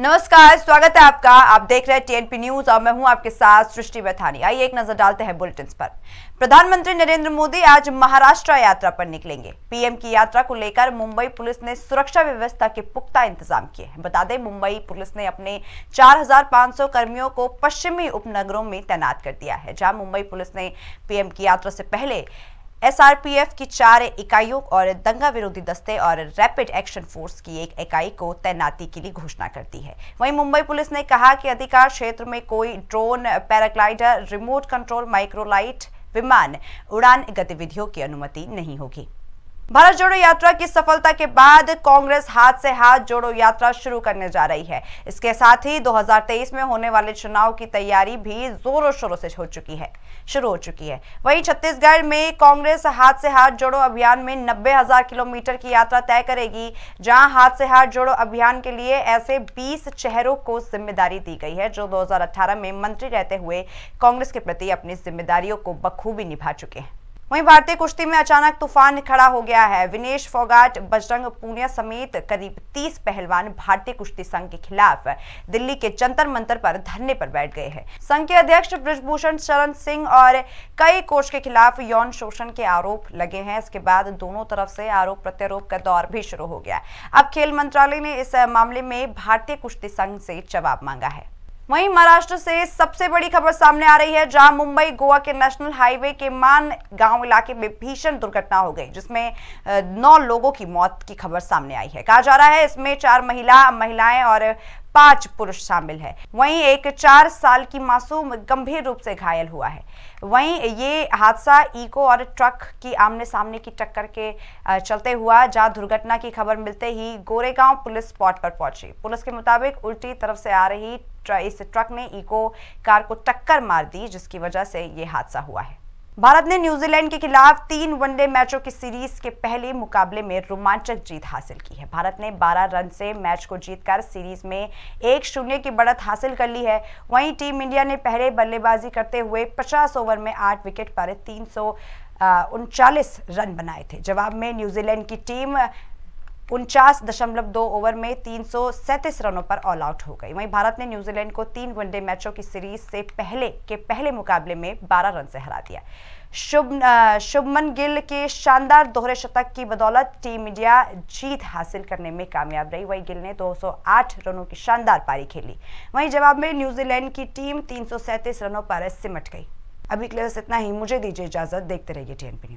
नमस्कार स्वागत है आपका आप देख रहे हैं टीएनपी न्यूज और मैं हूं आपके साथ सृष्टि बैथानी आइए एक नजर डालते हैं बुलेटिन पर प्रधानमंत्री नरेंद्र मोदी आज महाराष्ट्र यात्रा पर निकलेंगे पीएम की यात्रा को लेकर मुंबई पुलिस ने सुरक्षा व्यवस्था के पुख्ता इंतजाम किए हैं बता दें मुंबई पुलिस ने अपने 4,500 कर्मियों को पश्चिमी उपनगरों में तैनात कर दिया है जहां मुंबई पुलिस ने पीएम की यात्रा से पहले एसआरपीएफ की चार इकाइयों और दंगा विरोधी दस्ते और रैपिड एक्शन फोर्स की एक इकाई को तैनाती के लिए घोषणा कर दी है वहीं मुंबई पुलिस ने कहा कि अधिकार क्षेत्र में कोई drone paraglider remote control microlight विमान उड़ान गतिविधियों की अनुमति नहीं होगी भारत जोड़ो यात्रा की सफलता के बाद कांग्रेस हाथ से हाथ जोड़ो यात्रा शुरू करने जा रही है इसके साथ ही 2023 में होने वाले चुनाव की तैयारी भी जोरों शोरों से हो चुकी है शुरू हो चुकी है वहीं छत्तीसगढ़ में कांग्रेस हाथ से हाथ जोड़ो अभियान में नब्बे हजार किलोमीटर की यात्रा तय करेगी जहां हाथ से हाथ जोड़ो अभियान के लिए ऐसे बीस चेहरों को जिम्मेदारी दी गई है जो दो में मंत्री रहते हुए कांग्रेस के प्रति अपनी जिम्मेदारियों को बखूबी निभा चुके हैं वहीं भारतीय कुश्ती में अचानक तूफान खड़ा हो गया है विनेश फोगाट बजरंग पूनिया समेत करीब 30 पहलवान भारतीय कुश्ती संघ के खिलाफ दिल्ली के जंतर मंतर पर धरने पर बैठ गए हैं संघ के अध्यक्ष ब्रजभूषण शरण सिंह और कई कोच के खिलाफ यौन शोषण के आरोप लगे हैं इसके बाद दोनों तरफ से आरोप प्रत्यारोप का दौर भी शुरू हो गया अब खेल मंत्रालय ने इस मामले में भारतीय कुश्ती संघ से जवाब मांगा है वहीं महाराष्ट्र से सबसे बड़ी खबर सामने आ रही है जहां मुंबई गोवा के नेशनल हाईवे के मान गांव इलाके में भीषण दुर्घटना हो गई जिसमें नौ लोगों की मौत की खबर सामने आई है कहा जा रहा है इसमें चार महिला महिलाएं और पांच पुरुष शामिल है वहीं एक चार साल की मासूम गंभीर रूप से घायल हुआ है वहीं ये हादसा इको और ट्रक की आमने सामने की टक्कर के चलते हुआ जहां दुर्घटना की खबर मिलते ही गोरेगांव पुलिस स्पॉट पर पहुंची पुलिस के मुताबिक उल्टी तरफ से आ रही इस ट्रक ने इको कार को टक्कर मार दी जिसकी वजह से ये हादसा हुआ है भारत ने न्यूजीलैंड के खिलाफ तीन वनडे मैचों की सीरीज के पहले मुकाबले में रोमांचक जीत हासिल की है भारत ने 12 रन से मैच को जीतकर सीरीज में एक शून्य की बढ़त हासिल कर ली है वहीं टीम इंडिया ने पहले बल्लेबाजी करते हुए 50 ओवर में 8 विकेट पर तीन उनचालीस रन बनाए थे जवाब में न्यूजीलैंड की टीम उनचास दशमलव दो ओवर में तीन रनों पर ऑल आउट हो गई वहीं भारत ने न्यूजीलैंड को तीन वनडे मैचों की सीरीज से पहले के पहले मुकाबले में 12 रन से हरा दिया शुभ शुभमन गिल के शानदार दोहरे शतक की बदौलत टीम इंडिया जीत हासिल करने में कामयाब रही वहीं गिल ने 208 रनों की शानदार पारी खेली वहीं जवाब में न्यूजीलैंड की टीम तीन रनों पर सिमट गई अभी क्लियर इतना ही मुझे दीजिए इजाजत देखते रहिए टीएनपी न्यूज